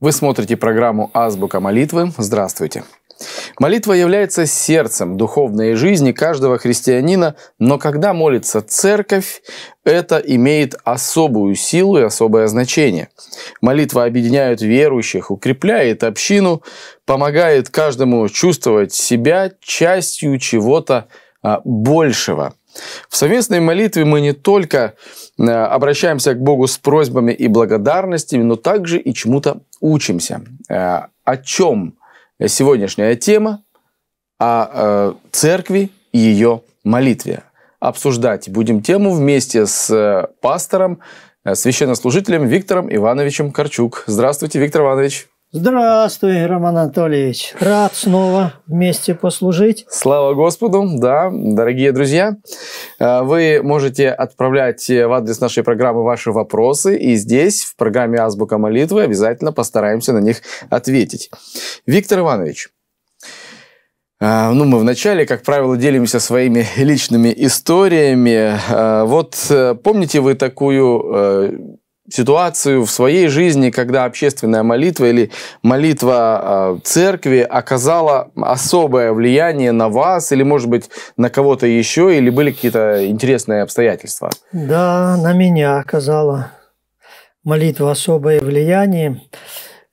Вы смотрите программу «Азбука молитвы». Здравствуйте. Молитва является сердцем духовной жизни каждого христианина, но когда молится церковь, это имеет особую силу и особое значение. Молитва объединяет верующих, укрепляет общину, помогает каждому чувствовать себя частью чего-то а, большего – в совместной молитве мы не только а, обращаемся к Богу с просьбами и благодарностями, но также и чему-то учимся. Э, о чем сегодняшняя тема? О э, церкви и ее молитве. Обсуждать будем тему вместе с э, пастором, священнослужителем Виктором Ивановичем Корчук. Здравствуйте, Виктор Иванович. Здравствуй, Роман Анатольевич. Рад снова вместе послужить. Слава Господу, да, дорогие друзья. Э, вы можете отправлять в адрес нашей программы ваши вопросы, и здесь, в программе «Азбука молитвы», обязательно постараемся на них ответить. Виктор Иванович, э, ну, мы вначале, как правило, делимся своими личными историями. Э, вот помните вы такую ситуацию в своей жизни, когда общественная молитва или молитва а, церкви оказала особое влияние на вас или, может быть, на кого-то еще, или были какие-то интересные обстоятельства? Да, на меня оказала молитва особое влияние.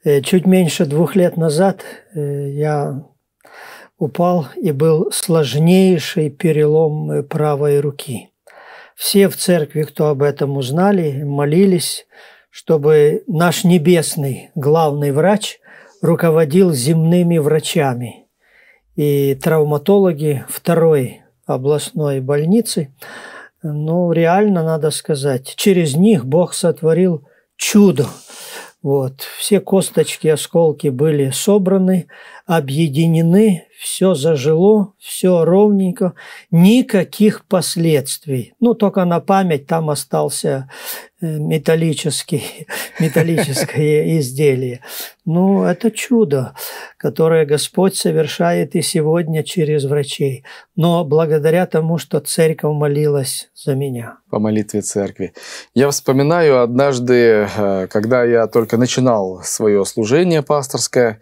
Э, чуть меньше двух лет назад э, я упал и был сложнейший перелом э, правой руки – все в церкви, кто об этом узнали, молились, чтобы наш небесный главный врач руководил земными врачами. И травматологи второй областной больницы, ну, реально, надо сказать, через них Бог сотворил чудо. Вот. Все косточки, осколки были собраны, объединены, все зажило, все ровненько, никаких последствий. Ну, только на память там остался э, металлический, металлическое изделие. Ну, это чудо, которое Господь совершает и сегодня через врачей. Но благодаря тому, что церковь молилась за меня. По молитве церкви. Я вспоминаю однажды, э, когда я только начинал свое служение пасторское,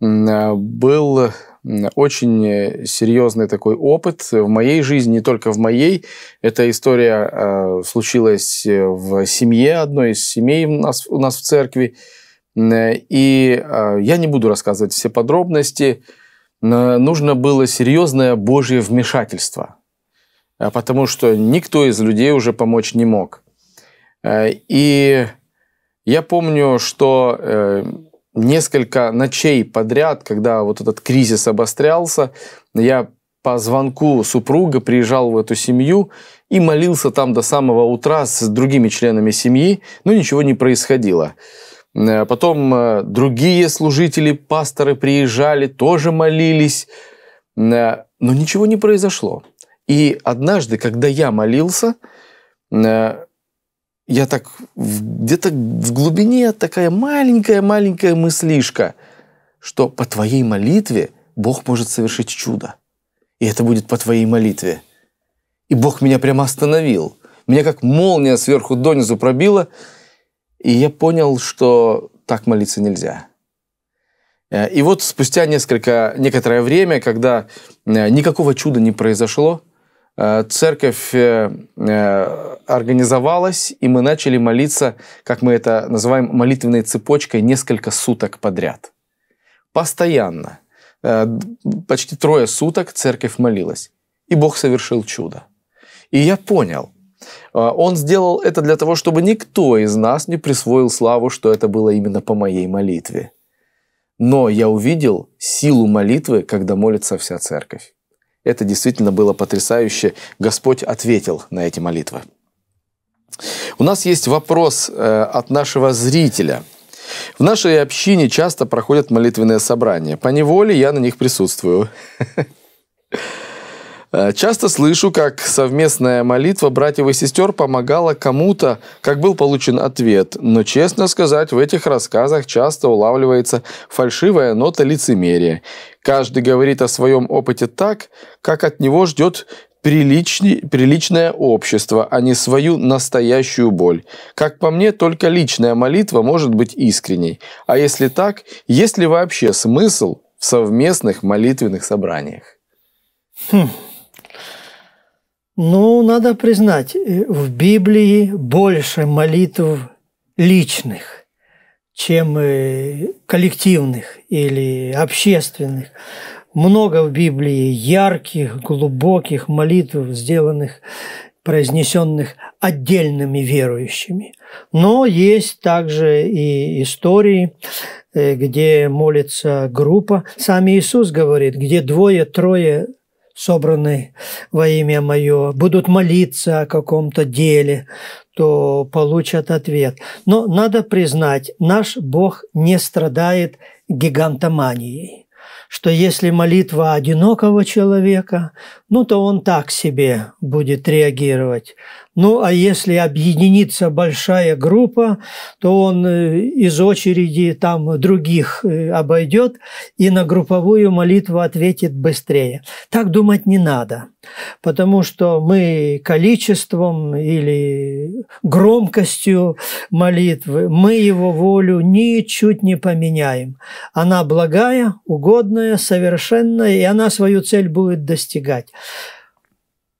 э, был очень э, серьезный такой опыт в моей жизни, не только в моей. Эта история э, случилась э, в семье, одной из семей у нас, у нас в церкви. Э, и э, я не буду рассказывать все подробности. Нужно было серьезное Божье вмешательство, потому что никто из людей уже помочь не мог. И я помню, что несколько ночей подряд, когда вот этот кризис обострялся, я по звонку супруга приезжал в эту семью и молился там до самого утра с другими членами семьи, но ничего не происходило. Э, потом э, другие служители, пасторы приезжали, тоже молились, э, но ничего не произошло. И однажды, когда я молился, я так где-то в глубине такая маленькая-маленькая мыслишка, что по твоей молитве Бог может совершить чудо. И это будет по твоей молитве. И Бог меня прямо остановил. Меня как молния сверху донизу пробила, и я понял, что так молиться нельзя. Э, и вот спустя несколько, некоторое время, когда э, никакого чуда не произошло, Э, церковь э, э, организовалась, и мы начали молиться, как мы это называем, молитвенной цепочкой несколько суток подряд. Постоянно. Почти трое суток церковь молилась. И Бог совершил чудо. И я понял, он сделал это для того, чтобы никто из нас не присвоил славу, что это было именно по моей молитве. Но я увидел силу молитвы, когда молится вся церковь. Это действительно было потрясающе. Господь ответил на эти молитвы. У нас есть вопрос э, от нашего зрителя. В нашей общине часто проходят молитвенные собрания. По неволе я на них присутствую. Э, часто слышу, как совместная молитва братьев и сестер помогала кому-то, как был получен ответ. Но, честно сказать, в этих рассказах часто улавливается фальшивая нота лицемерия. Каждый говорит о своем опыте так, как от него ждет приличный, приличное общество, а не свою настоящую боль. Как по мне, только личная молитва может быть искренней. А если так, есть ли вообще смысл в совместных молитвенных собраниях? Хм. Ну, надо признать, э, в Библии больше молитв личных, чем э, коллективных или общественных. Много в Библии ярких, глубоких молитв, сделанных, произнесенных отдельными верующими. Но есть также и истории, э, где молится группа. Сам Иисус говорит, где двое-трое собраны во имя Мое, будут молиться о каком-то деле, то получат ответ. Но надо признать, наш Бог не страдает гигантоманией что если молитва одинокого человека, ну то он так себе будет реагировать. Ну, а если объединится большая группа, то он э, из очереди там других э, обойдет и на групповую молитву ответит быстрее. Так думать не надо, потому что мы количеством или громкостью молитвы, мы его волю ничуть не поменяем. Она благая, угодная, совершенная, и она свою цель будет достигать.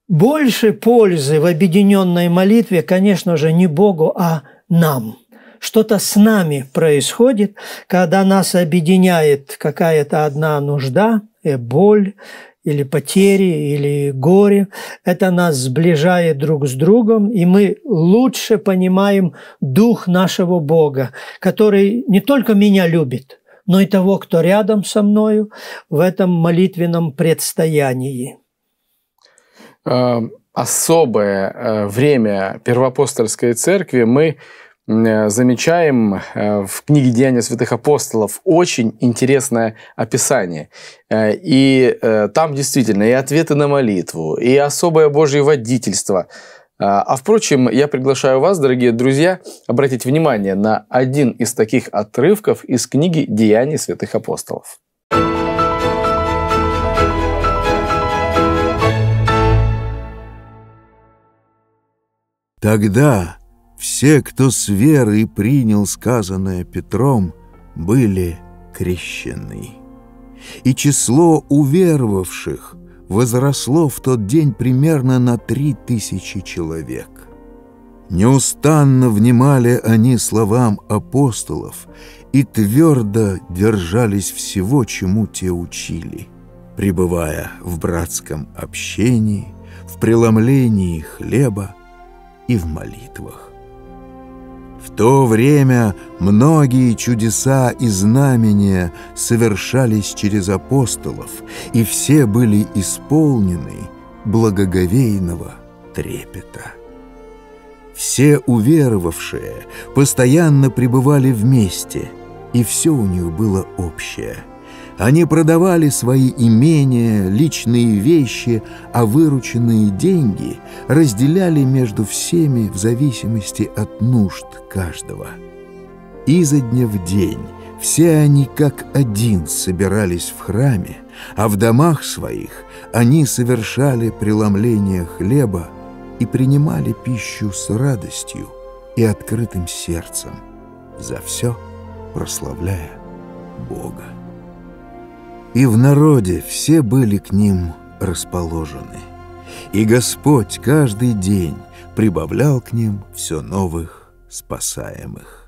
Больше пользы в объединенной молитве, конечно же, не Богу, а нам. Что-то с нами происходит, когда нас объединяет какая-то одна нужда, э, боль, или потери, или горе. Это нас сближает друг с другом, и мы лучше понимаем дух нашего Бога, который не только меня любит, но и того, кто рядом со мною в этом молитвенном предстоянии. Эм, особое э, время первоапостольской церкви мы э, замечаем э, в книге «Деяния святых апостолов» очень интересное описание. И там действительно и ответы на молитву, и особое Божье водительство. А впрочем, я приглашаю вас, дорогие друзья, обратить внимание на один из таких отрывков из книги «Деяния святых апостолов». Тогда все, кто с верой принял сказанное Петром, были крещены. И число уверовавших возросло в тот день примерно на три тысячи человек. Неустанно внимали они словам апостолов и твердо держались всего, чему те учили, пребывая в братском общении, в преломлении хлеба, и в молитвах. В то время многие чудеса и знамения совершались через апостолов, и все были исполнены благоговейного трепета. Все уверовавшие постоянно пребывали вместе, и все у них было общее – они продавали свои имения, личные вещи, а вырученные деньги разделяли между всеми в зависимости от нужд каждого. Изо дня в день все они как один собирались в храме, а в домах своих они совершали преломление хлеба и принимали пищу с радостью и открытым сердцем, за все прославляя Бога. И в народе все были к ним расположены. И Господь каждый день прибавлял к ним все новых спасаемых.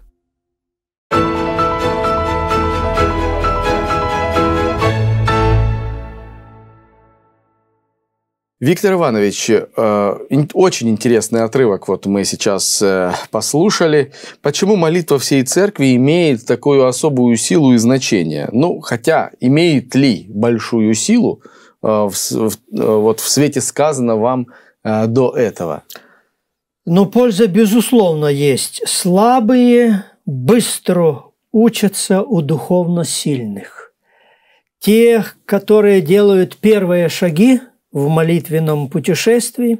Виктор Иванович, э, очень интересный отрывок вот мы сейчас э, послушали. Почему молитва всей церкви имеет такую особую силу и значение? Ну, хотя имеет ли большую силу э, в, вот в свете сказано вам до этого? Но ну, польза, безусловно, есть. Слабые быстро учатся у духовно сильных. Тех, которые делают первые шаги – в молитвенном путешествии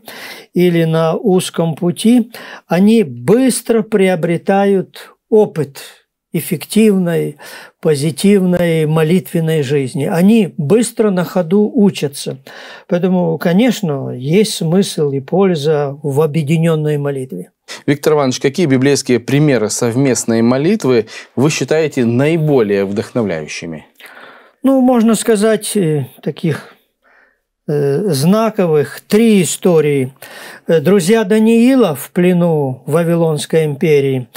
или на узком пути, они быстро приобретают опыт эффективной, позитивной молитвенной жизни. Они быстро на ходу учатся. Поэтому, конечно, есть смысл и польза в объединенной молитве. Виктор Иванович, какие библейские примеры совместной молитвы вы считаете наиболее вдохновляющими? Ну, можно сказать, э, таких Э, знаковых, три истории. Э, друзья Даниила в плену Вавилонской империи,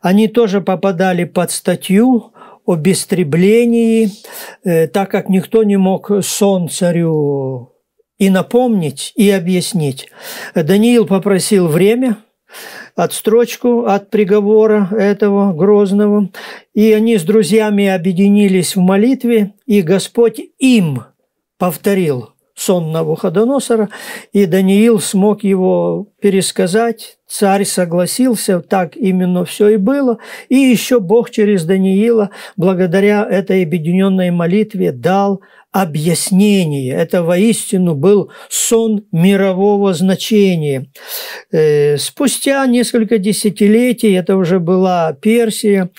они тоже попадали под статью об истреблении, э, так как никто не мог сон царю и напомнить, и объяснить. Даниил попросил время, отстрочку от приговора этого грозного, и они с друзьями объединились в молитве, и Господь им повторил – сон Навуходоносора, и Даниил смог его пересказать, Царь согласился, так именно все и было. И еще Бог через Даниила, благодаря этой объединенной молитве, дал объяснение. Это воистину был сон мирового значения. Э, спустя несколько десятилетий, это уже была Персия,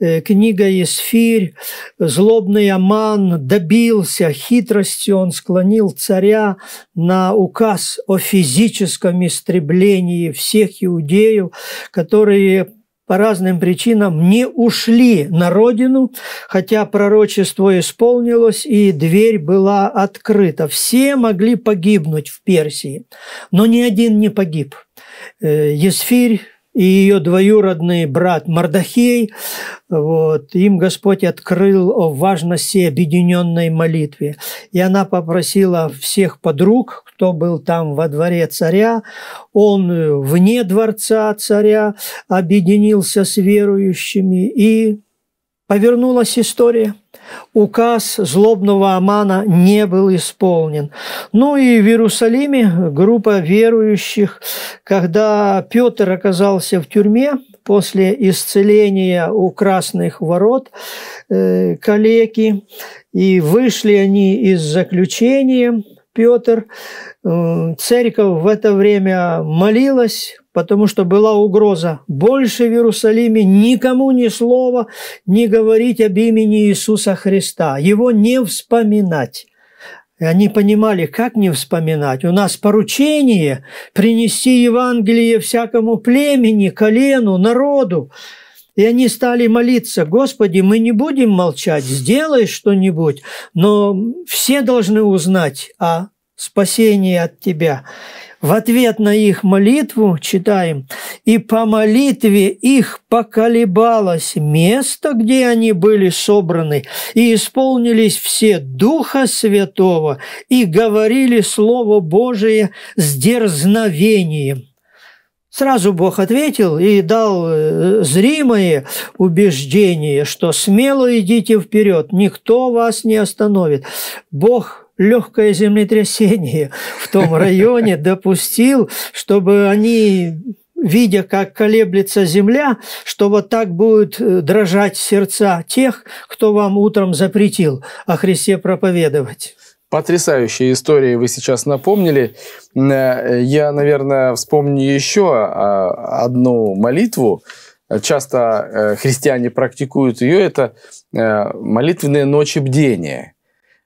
э, книга «Есфирь», злобный Аман добился хитростью, он склонил царя на указ о физическом истреблении всех греческих, иудеев, которые по разным причинам не ушли на родину, хотя пророчество исполнилось и дверь была открыта. Все могли погибнуть в Персии, но ни один не погиб. Э, Есфирь, и ее двоюродный брат Мардахей, вот, им Господь открыл о важности объединенной молитвы, И она попросила всех подруг, кто был там во дворе царя, он вне дворца царя объединился с верующими, и повернулась история – указ злобного Амана не был исполнен. Ну и в Иерусалиме группа верующих, когда Петр оказался в тюрьме, после исцеления у красных ворот э, калеки, и вышли они из заключения, Петр, э, церковь в это время молилась, потому что была угроза. Больше в Иерусалиме никому ни слова не говорить об имени Иисуса Христа, его не вспоминать. они понимали, как не вспоминать. У нас поручение принести Евангелие всякому племени, колену, народу. И они стали молиться, Господи, мы не будем молчать, сделай что-нибудь, но все должны узнать о спасение от Тебя. В ответ на их молитву читаем, «И по молитве их поколебалось место, где они были собраны, и исполнились все Духа Святого, и говорили Слово Божие с дерзновением». Сразу Бог ответил и дал э, зримое убеждение, что смело идите вперед, никто вас не остановит. Бог легкое землетрясение в том районе допустил, чтобы они видя, как колеблется земля, что вот так будут э, дрожать сердца тех, кто вам утром запретил о Христе проповедовать. Потрясающие истории вы сейчас напомнили. Э, я, наверное, вспомню еще а, одну молитву. Часто э, христиане практикуют ее. Это молитвенные ночи бдения.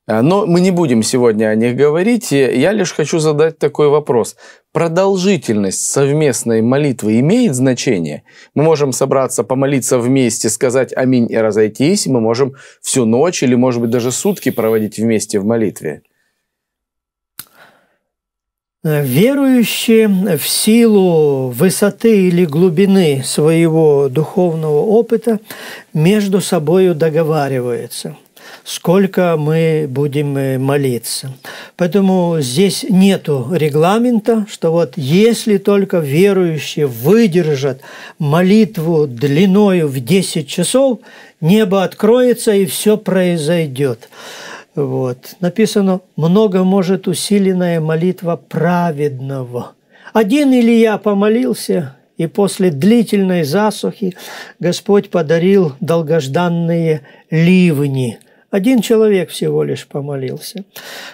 Э, но мы не будем сегодня о них говорить. Я лишь хочу задать такой вопрос. Продолжительность совместной молитвы имеет значение? Мы можем собраться, помолиться вместе, сказать «Аминь» и разойтись. Мы можем всю ночь или, может быть, даже сутки проводить вместе в молитве. Э, верующие в силу высоты или глубины своего духовного опыта между собой договариваются – сколько мы будем э, молиться. Поэтому здесь нет регламента, что вот если только верующие выдержат молитву длиною в 10 часов, небо откроется и все произойдет. Вот. Написано, много может усиленная молитва праведного. Один Илья помолился, и после длительной засухи Господь подарил долгожданные ливни. Один человек всего лишь помолился.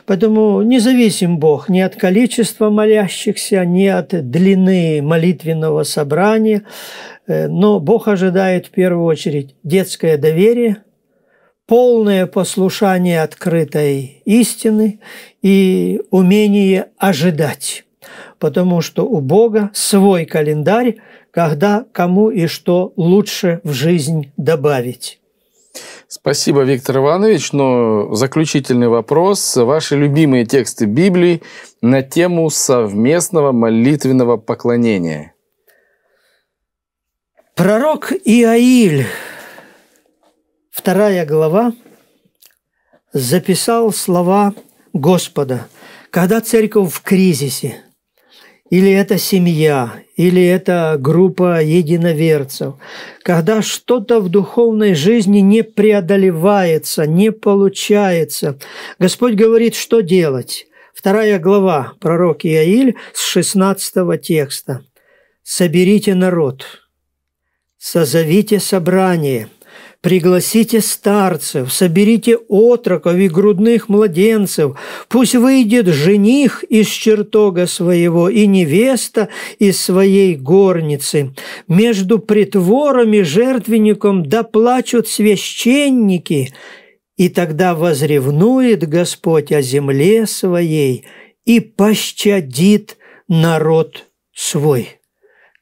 Поэтому независим Бог ни от количества молящихся, ни от длины молитвенного собрания, э, но Бог ожидает в первую очередь детское доверие, полное послушание открытой истины и умение ожидать. Потому что у Бога свой календарь, когда кому и что лучше в жизнь добавить. Спасибо, Виктор Иванович. Но заключительный вопрос. Ваши любимые тексты Библии на тему совместного молитвенного поклонения. Пророк Иаиль, вторая глава, записал слова Господа, когда церковь в кризисе – или это семья, или это группа единоверцев, когда что-то в духовной жизни не преодолевается, не получается. Господь говорит, что делать. Вторая глава, пророк Иаиль, с 16 текста. «Соберите народ, созовите собрание». Пригласите старцев, соберите отроков и грудных младенцев, пусть выйдет жених из чертога своего и невеста из своей горницы. Между притворами и жертвенником доплачут священники, и тогда возревнует Господь о земле своей и пощадит народ свой».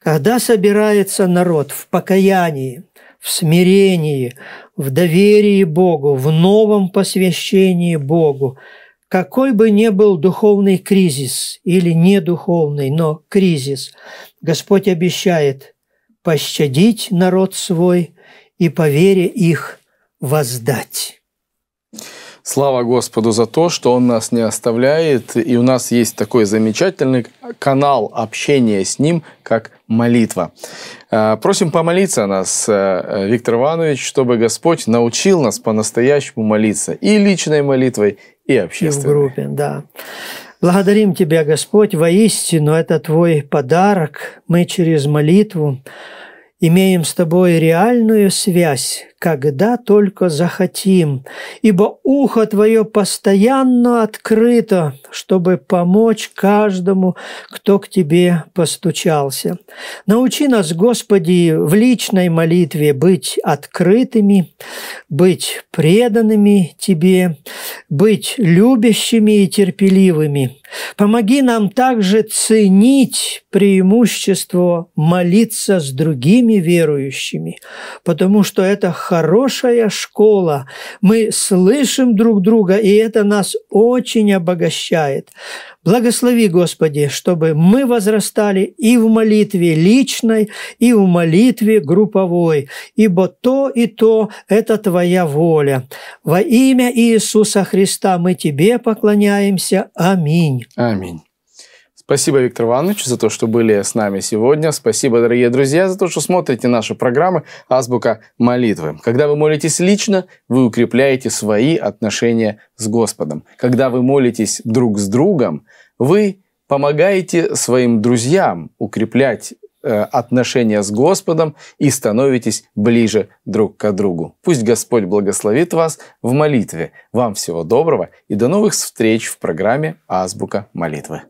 Когда собирается народ в покаянии, в смирении, в доверии Богу, в новом посвящении Богу. Какой бы ни был духовный кризис или не духовный, но кризис, Господь обещает пощадить народ свой и по вере их воздать. Слава Господу за то, что Он нас не оставляет, и у нас есть такой замечательный канал общения с Ним, как молитва. А, просим помолиться нас, э, Виктор Иванович, чтобы Господь научил нас по-настоящему молиться и личной молитвой, и общественной. И в группе, да. Благодарим Тебя, Господь, воистину это Твой подарок. Мы через молитву имеем с Тобой реальную связь, когда только захотим, ибо ухо Твое постоянно открыто, чтобы помочь каждому, кто к Тебе постучался. Научи нас, Господи, в личной молитве быть открытыми, быть преданными Тебе, быть любящими и терпеливыми. Помоги нам также ценить преимущество молиться с другими верующими, потому что это хорошая школа. Мы слышим друг друга, и это нас очень обогащает. Благослови, Господи, чтобы мы возрастали и в молитве личной, и в молитве групповой, ибо то и то – это Твоя воля. Во имя Иисуса Христа мы Тебе поклоняемся. Аминь. Аминь. Спасибо, Виктор Иванович, за то, что были с нами сегодня. Спасибо, дорогие друзья, за то, что смотрите наши программы «Азбука молитвы». Когда вы молитесь лично, вы укрепляете свои отношения с Господом. Когда вы молитесь друг с другом, вы помогаете своим друзьям укреплять э, отношения с Господом и становитесь ближе друг к другу. Пусть Господь благословит вас в молитве. Вам всего доброго и до новых встреч в программе «Азбука молитвы».